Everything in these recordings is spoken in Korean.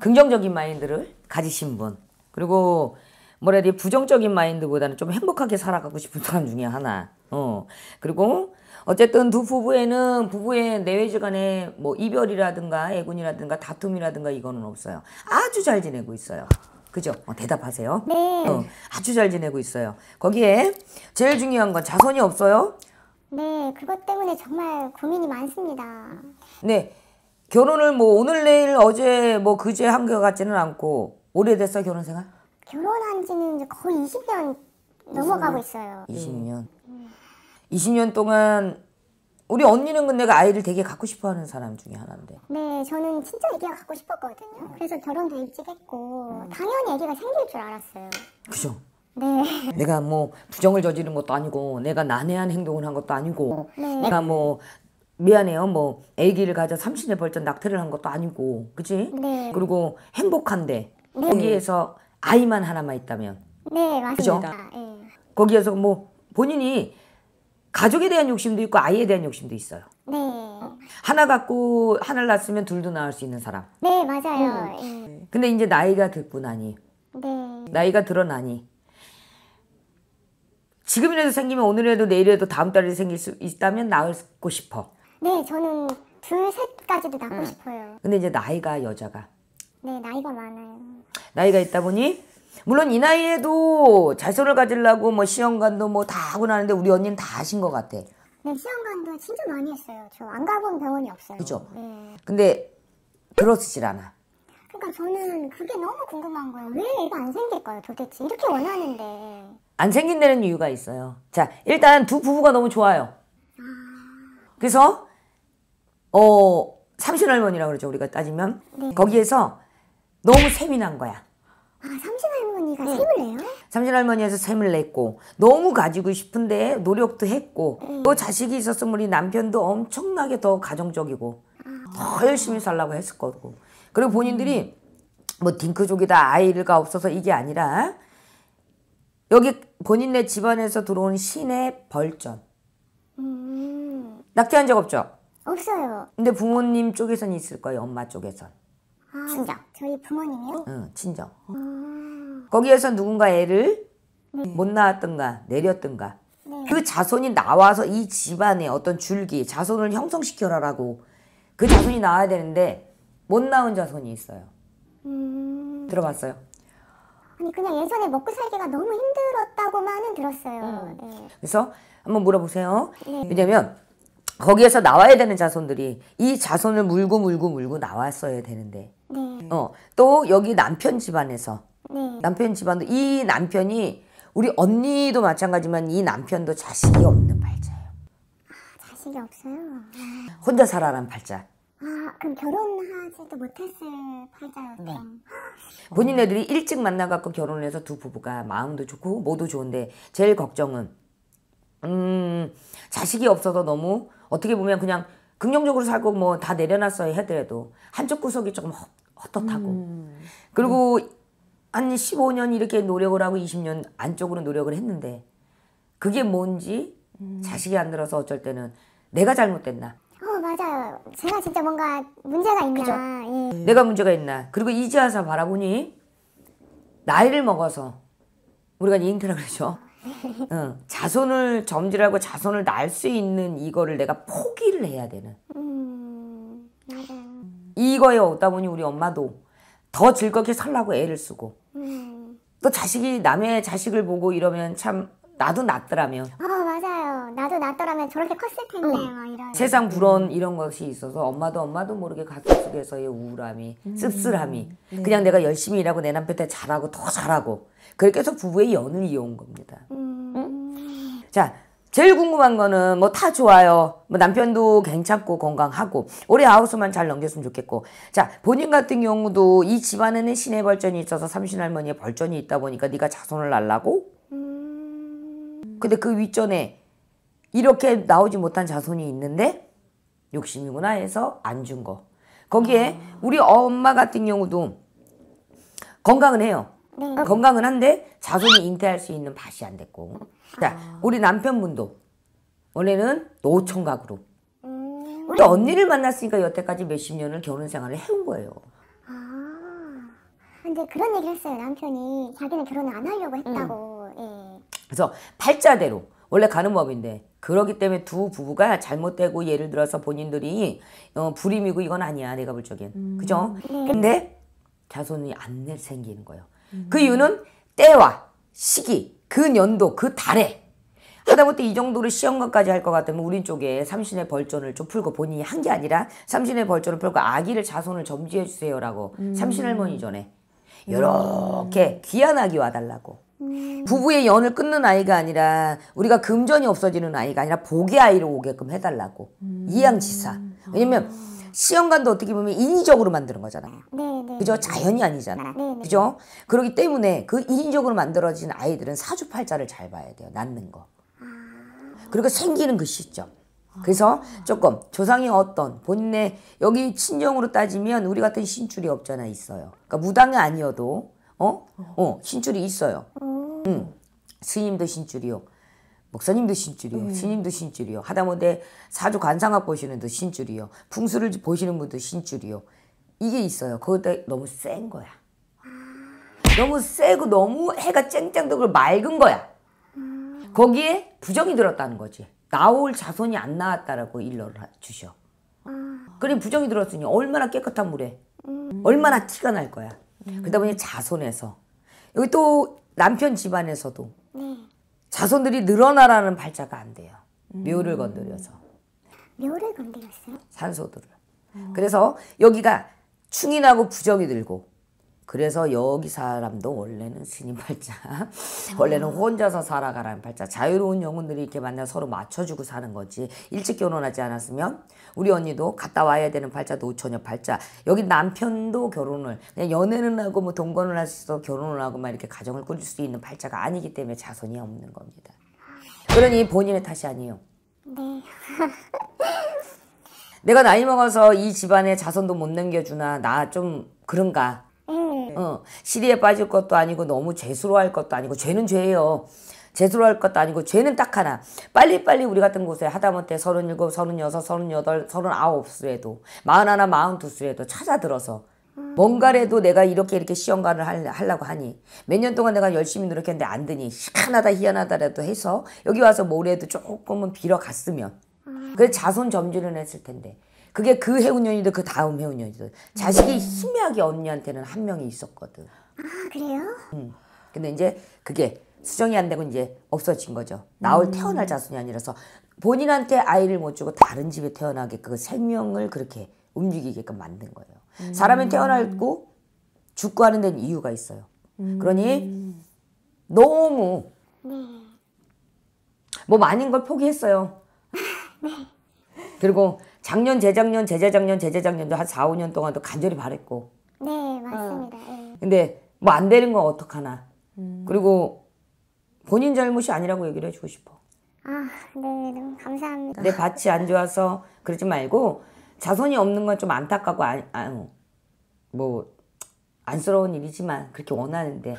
긍정적인 마인드를 가지신 분 그리고 뭐라 해야 돼 부정적인 마인드보다는 좀 행복하게 살아가고 싶은 사람 중에 하나 어 그리고 어쨌든 두 부부에는 부부의 내외지 간에 뭐 이별이라든가 애군이라든가 다툼이라든가 이거는 없어요 아주 잘 지내고 있어요 그죠? 어, 대답하세요. 네. 어, 아주 잘 지내고 있어요. 거기에 제일 중요한 건 자손이 없어요? 네, 그것 때문에 정말 고민이 많습니다. 네, 결혼을 뭐 오늘 내일 어제 뭐 그제 한것 같지는 않고 오래됐어 결혼 생활? 결혼한 지는 이제 거의 20년 넘어가고 있어요. 20년. 음. 20년 음. 동안 우리 언니는 근데 내가 아이를 되게 갖고 싶어하는 사람 중에 하나인데. 네, 저는 진짜 아기가 갖고 싶었거든요. 그래서 결혼도 일찍 했고 음. 당연히 아기가 생길 줄 알았어요. 그죠? 네. 내가 뭐 부정을 저지른 것도 아니고 내가 난해한 행동을 한 것도 아니고 네. 내가 뭐 미안해요. 뭐 아기를 가져 삼신의 벌전 낙태를 한 것도 아니고, 그치? 네. 그리고 행복한데 네. 거기에서 아이만 하나만 있다면, 네 그죠? 맞습니다. 예. 거기에서 뭐 본인이 가족에 대한 욕심도 있고 아이에 대한 욕심도 있어요. 네. 하나 갖고 하나를 낳았으면 둘도 낳을 수 있는 사람. 네 맞아요. 음. 예. 근데 이제 나이가 듣고 나니, 네. 나이가 드러나니 지금이라도 생기면 오늘이라도 내일이라도 다음 달에 생길 수 있다면 낳고 싶어. 네, 저는 둘, 셋까지도 낳고 응. 음. 싶어요. 근데 이제 나이가 여자가 네, 나이가 많아요. 나이가 있다 보니 물론 이 나이에도 자손을 가지려고 뭐 시험관도 뭐 다 하고 나는데 우리 언니는 다 하신 것 같아. 네, 시험관도 진짜 많이 했어요. 저 안 가본 병원이 없어요. 그죠? 네. 근데 들었질 않아. 그러니까 저는 그게 너무 궁금한 거예요. 왜 애가 안 생길까요, 도대체? 이렇게 원하는데. 안 생긴다는 이유가 있어요. 자, 일단 두 부부가 너무 좋아요. 아. 그래서 어, 삼신할머니라고 그러죠. 우리가 따지면. 네. 거기에서 너무 셈이 난 거야. 아, 삼신할머니가 네. 셈을 내요? 삼신할머니에서 셈을 냈고 너무 가지고 싶은데 노력도 했고 네. 또 자식이 있었으면 우리 남편도 엄청나게 더 가정적이고 아. 더 열심히 살라고 했을 거고 그리고 본인들이 뭐 딩크족이다 아이가 없어서 이게 아니라 여기 본인네 집안에서 들어온 신의 벌전 음. 낙태한 적 없죠? 없어요. 근데 부모님 쪽에선 있을 거예요. 엄마 쪽에선. 아, 친정. 저희 부모님이요? 응, 친정. 아... 거기에서 누군가 애를 네. 못 낳았던가 내렸던가 네. 그 자손이 나와서 이 집안의 어떤 줄기 자손을 형성시켜라라고 그 자손이 나와야 되는데 못 낳은 자손이 있어요. 음... 들어봤어요? 아니 그냥 예전에 먹고 살기가 너무 힘들었다고만은 들었어요. 음. 네. 그래서 한번 물어보세요. 네. 왜냐면 거기에서 나와야 되는 자손들이 이 자손을 물고 물고 물고 나왔어야 되는데 네. 어, 또 여기 남편 집안에서 네. 남편 집안도 이 남편이 우리 언니도 마찬가지만 이 남편도 자식이 없는 발자예요. 아, 자식이 없어요. 아. 혼자 살아란 발자. 아 그럼 결혼하지도 못했을 팔자였던 네. 아. 본인 애들이 일찍 만나갖고 결혼 을 해서 두 부부가 마음도 좋고 모두 좋은데 제일 걱정은 음 자식이 없어서 너무 어떻게 보면 그냥 긍정적으로 살고 뭐 다 내려놨어야 해더라도 한쪽 구석이 조금 헛, 헛하고 음. 그리고 음. 한 15년 이렇게 노력을 하고 20년 안쪽으로 노력을 했는데 그게 뭔지 음. 자식이 안 들어서 어쩔 때는 내가 잘못됐나 어 맞아요 제가 진짜 뭔가 문제가 있나 예. 내가 문제가 있나 그리고 이제 와서 바라보니 나이를 먹어서 우리가 인테라 그러죠 응. 어, 자손을 점질하고 자손을 낳을 수 있는 이거를 내가 포기를 해야 되는. 음, 맞요 이거에 오다 보니 우리 엄마도 더 즐겁게 살라고 애를 쓰고. 음. 또 자식이 남의 자식을 보고 이러면 참 나도 낫더라면. 아. 나도 낳더라면 저렇게 컸을 텐데 응. 어. 막 이런 세상 불온 이런 것이 있어서 엄마도 엄마도 모르게 가슴속에서의 우울함이 음. 씁쓸함이 네. 그냥 내가 열심히 일하고 내 남편한테 잘하고 더 잘하고 그렇게 해서 부부의 연을 이어온 겁니다 음. 응? 자 제일 궁금한 거는 뭐 다 좋아요. 뭐 남편도 괜찮고 건강하고 올해 아우스만 잘 넘겼으면 좋겠고 자 본인 같은 경우도 이 집안에는 신의 벌전이 있어서 삼신할머니의 벌전이 있다 보니까 네가 자손을 날라고? 음. 근데 그 윗전에 이렇게 나오지 못한 자손이 있는데 욕심이구나 해서 안 준 거. 거기에 아. 우리 엄마 같은 경우도 건강은 해요. 네. 어. 건강은 한데 자손이 잉태할 수 있는 밭이 안 됐고. 자, 아. 우리 남편분도 원래는 노총각으로또 음. 언니를 만났으니까 여태까지 몇 십 년을 결혼 생활을 해온 거예요. 아. 근데 그런 얘기를 했어요. 남편이 자기는 결혼을 안 하려고 했다고. 음. 예. 그래서 팔자대로 원래 가는 법인데 그러기 때문에 두 부부가 잘못되고 예를 들어서 본인들이 어, 불임이고 이건 아니야 내가 볼 적엔 음. 그죠? 네. 근데 자손이 안 생기는 거예요. 음. 그 이유는 때와 시기, 그 년도, 그 달에 하다못해 이 정도로 시험관까지 할 것 같으면 우린 쪽에 삼신의 벌전을 좀 풀고 본인이 한 게 아니라 삼신의 벌전을 풀고 아기를 자손을 점지해 주세요라고 음. 삼신할머니 전에 이렇게 귀한 아기 와달라고 음. 부부의 연을 끊는 아이가 아니라 우리가 금전이 없어지는 아이가 아니라 복의 아이로 오게끔 해달라고 음. 이양지사 왜냐면 아. 시험관도 어떻게 보면 인위적으로 만드는 거잖아 네, 네. 그죠 자연이 아니잖아 네, 네. 그죠 그러기 때문에 그 인위적으로 만들어진 아이들은 사주팔자를 잘 봐야 돼요 낳는 거 아. 그리고 생기는 그 시점 그래서 아. 조금 조상이 어떤 본인의 여기 친정으로 따지면 우리 같은 신출이 없잖아 있어요. 그러니까 무당이 아니어도 어? 어, 신줄이 있어요. 음. 응. 스님도 신줄이요. 목사님도 신줄이요. 음. 스님도 신줄이요. 하다못해 사주 관상학 보시는 분도 신줄이요. 풍수를 보시는 분도 신줄이요. 이게 있어요. 그것도 너무 센 거야. 너무 세고 너무 해가 쨍쨍덕을 맑은 거야. 거기에 부정이 들었다는 거지. 나올 자손이 안 나왔다라고 일러를 주셔. 그래 부정이 들었으니 얼마나 깨끗한 물에 음. 얼마나 티가 날 거야. 음. 그러다 보니 자손에서 여기 또 남편 집안에서도 네. 자손들이 늘어나라는 발자가 안 돼요. 음. 묘를 건드려서. 묘를 건드렸어요? 산소들을. 어. 그래서 여기가 충이 나고 부정이 들고 그래서 여기 사람도 원래는 신님 팔자, 음. 원래는 혼자서 살아가라는 팔자, 자유로운 영혼들이 이렇게 만나 서로 맞춰주고 사는 거지. 일찍 결혼하지 않았으면 우리 언니도 갔다 와야 되는 팔자, 도처녀 팔자. 여기 남편도 결혼을 그냥 연애는 하고 뭐 동거는 할수 있어 결혼을 하고 막 이렇게 가정을 꾸릴 수 있는 팔자가 아니기 때문에 자손이 없는 겁니다. 그러니 본인의 탓이 아니에요. 네. 내가 나이 먹어서 이 집안에 자손도 못남겨주나나 좀 그런가 네. 어, 시리에 빠질 것도 아니고 너무 죄스러워할 것도 아니고 죄는 죄예요. 죄스러워할 것도 아니고 죄는 딱 하나. 빨리빨리 우리 같은 곳에 하다못해 서른일곱, 서른여섯, 서른여덟, 서른아홉 수에도 마흔하나, 마흔두 수에도 찾아들어서 뭔가라도 내가 이렇게 이렇게 시험관을 하려고 하니 몇 년 동안 내가 열심히 노력했는데 안 되니 희한하다 희한하다라도 해서 여기 와서 모래도 조금은 빌어갔으면 그래 자손 점지는 했을 텐데 그게 그 해운년이든 그 다음 해운년이든 자식이 음. 희미하게 언니한테는 한 명이 있었거든. 아 그래요? 응. 음. 근데 이제 그게 수정이 안 되고 이제 없어진 거죠. 나올 음. 태어날 자손이 아니라서 본인한테 아이를 못 주고 다른 집에 태어나게 그 생명을 그렇게 움직이게끔 만든 거예요. 음. 사람이 태어나고 죽고 하는 데는 이유가 있어요. 음. 그러니 너무 뭐 네. 많은 걸 포기했어요. 아, 네. 그리고 작년, 재작년, 재재작년, 재재작년도 한 4, 5년 동안도 간절히 바랬고. 네, 맞습니다. 어. 예. 근데 뭐 안 되는 건 어떡하나. 음. 그리고 본인 잘못이 아니라고 얘기를 해주고 싶어. 아, 네, 너무 감사합니다. 내 밭이 안 좋아서 그러지 말고 자손이 없는 건 좀 안타깝고 안, 아, 안, 뭐 안쓰러운 일이지만 그렇게 원하는데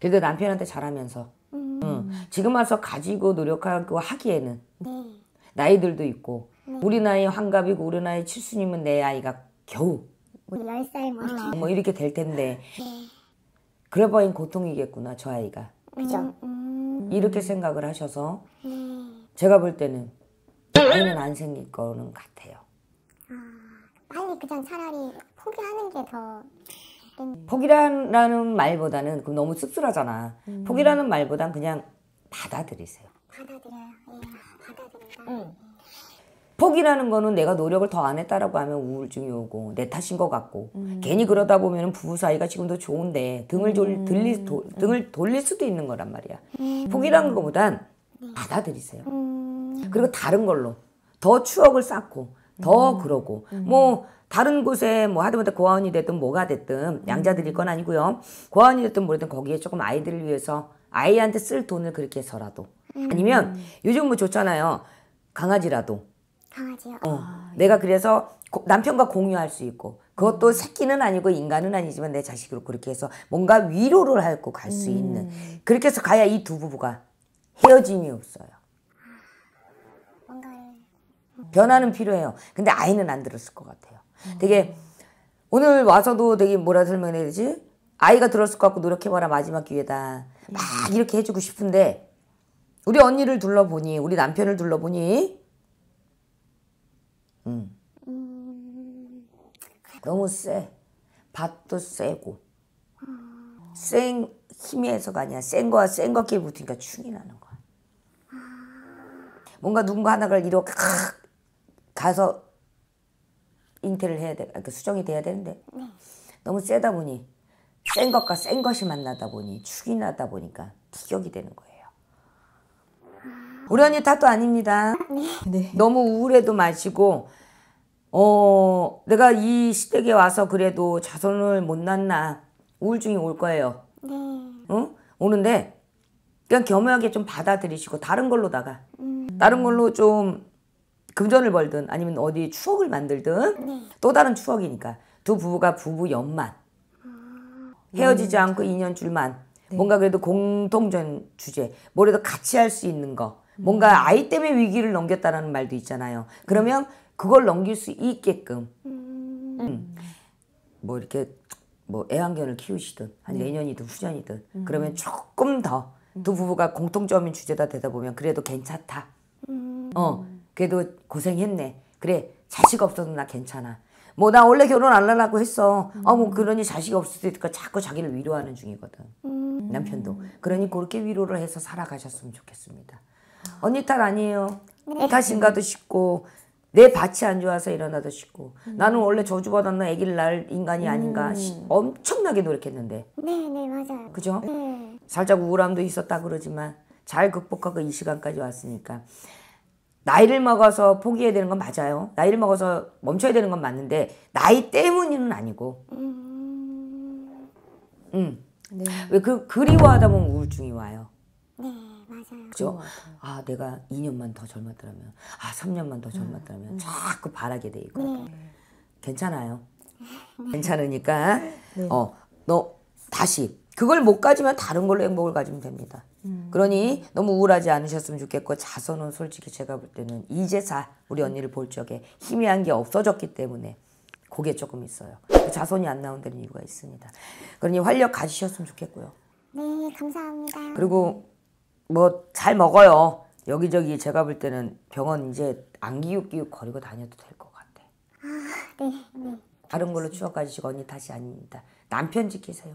그래도 남편한테 잘하면서 음. 응. 지금 와서 가지고 노력하고 하기에는 네. 나이들도 있고 우리 나이 환갑이고 우리 나이 칠순이면 내 아이가 겨우 10살 뭐. 뭐 이렇게 될 텐데 예. 그래봐야 고통이겠구나 저 아이가 그죠 음, 음. 이렇게 생각을 하셔서 예. 제가 볼 때는 아이는 안 생길 거는 같아요 아, 빨리 그냥 차라리 포기하는 게더 포기라는 말보다는 그럼 너무 씁쓸하잖아 음. 포기라는 말보단 그냥 받아들이세요 받아들여요 예, 받아들인다 응. 예. 포기라는 거는 내가 노력을 더 안 했다라고 하면 우울증이 오고 내 탓인 것 같고 음. 괜히 그러다 보면 부부 사이가 지금도 좋은데 등을 돌, 음. 들리, 도, 음. 등을 돌릴 수도 있는 거란 말이야. 음. 포기라는 거보단 네. 받아들이세요. 음. 그리고 다른 걸로 더 추억을 쌓고 더 음. 그러고 뭐 다른 곳에 뭐 하다못해 고아원이 됐든 뭐가 됐든 양자들일 건 아니고요. 고아원이 됐든 뭐든 거기에 조금 아이들을 위해서 아이한테 쓸 돈을 그렇게 해서라도 아니면 요즘 뭐 좋잖아요. 강아지라도 강아지요? 어. 아, 예. 내가 예. 그래서 고, 남편과 공유할 수 있고 그것도 음. 새끼는 아니고 인간은 아니지만 내 자식으로 그렇게 해서 뭔가 위로를 하고 갈수 음. 있는 그렇게 해서 가야 이 두 부부가 헤어짐이 없어요. 변화는 필요해요. 근데 아이는 안 들었을 것 같아요. 음. 되게 오늘 와서도 되게 뭐라 설명해야 되지? 아이가 들었을 것 같고 노력해봐라 마지막 기회다. 막 예. 이렇게 해주고 싶은데 우리 언니를 둘러보니 우리 남편을 둘러보니 음... 너무 쎄. 밭도 쎄고쎈센힘해서가아니야쎈 거와 쎈 것끼리 붙으니까 충이 나는 거야. 뭔가 누군가 하나를 이뤄 렇 가서 인태를 해야 돼. 그러니까 수정이 돼야 되는데 네. 너무 쎄다 보니 쎈 것과 쎈 것이 만나다 보니 축이 나다 보니까 기격이 되는 거예요. 우리 언니 탓도 아닙니다. 네. 너무 우울해도 마시고 어, 내가 이 시댁에 와서 그래도 자손을 못 낳나 우울증이 올 거예요. 네. 응? 오는데 그냥 겸허하게 좀 받아들이시고 다른 걸로다가 음. 다른 걸로 좀 금전을 벌든 아니면 어디 추억을 만들든 네. 또 다른 추억이니까 두 부부가 부부 연만 아, 헤어지지 않고 인연 줄만 네. 뭔가 그래도 공통전 주제 뭐라도 같이 할 수 있는 거 뭔가 음. 아이 때문에 위기를 넘겼다라는 말도 있잖아요. 그러면 그걸 넘길 수 있게끔 음. 음. 뭐 이렇게 뭐 애완견을 키우시든 한 네. 내년이든 후년이든 음. 그러면 조금 더 두 부부가 공통점인 주제다 되다 보면 그래도 괜찮다. 어 그래도 고생했네. 그래 자식 없어도 나 괜찮아. 뭐 나 원래 결혼 안 하려고 했어. 음. 아뭐 어, 그러니 자식 없으니까 을 자꾸 자기를 위로하는 중이거든. 음. 남편도. 그러니 그렇게 위로를 해서 살아가셨으면 좋겠습니다. 언니 탈 아니에요. 네. 탓인가도 싶고 내 밭이 안 좋아서 일어나도 싶고 음. 나는 원래 저주받았나 아기를 낳을 인간이 음. 아닌가 음. 엄청나게 노력했는데 네네 네, 맞아요 그죠? 네. 살짝 우울함도 있었다 그러지만 잘 극복하고 이 시간까지 왔으니까 나이를 먹어서 포기해야 되는 건 맞아요 나이를 먹어서 멈춰야 되는 건 맞는데 나이 때문이 아니고 음. 음. 네. 왜그 그리워하다 보면 우울증이 와요 네. 그죠? 아, 내가 2년만 더 젊었더라면, 아, 3년만 더 젊었더라면 음, 음. 자꾸 바라게 돼 있고. 네. 괜찮아요. 괜찮으니까, 네. 어, 너 다시 그걸 못 가지면 다른 걸로 행복을 가지면 됩니다. 음. 그러니 너무 우울하지 않으셨으면 좋겠고 자서는 솔직히 제가 볼 때는 이제사 우리 언니를 볼 적에 희미한 게 없어졌기 때문에 그게 조금 있어요. 그 자손이 안 나온 데는 이유가 있습니다. 그러니 활력 가지셨으면 좋겠고요. 네, 감사합니다. 그리고 뭐잘 먹어요. 여기저기 제가 볼 때는 병원 이제 안 기웃기웃 거리고 다녀도 될 것 같아. 아, 네, 네. 다른 걸로 추억가지시고 언니 다시 아닙니다. 남편 지키세요.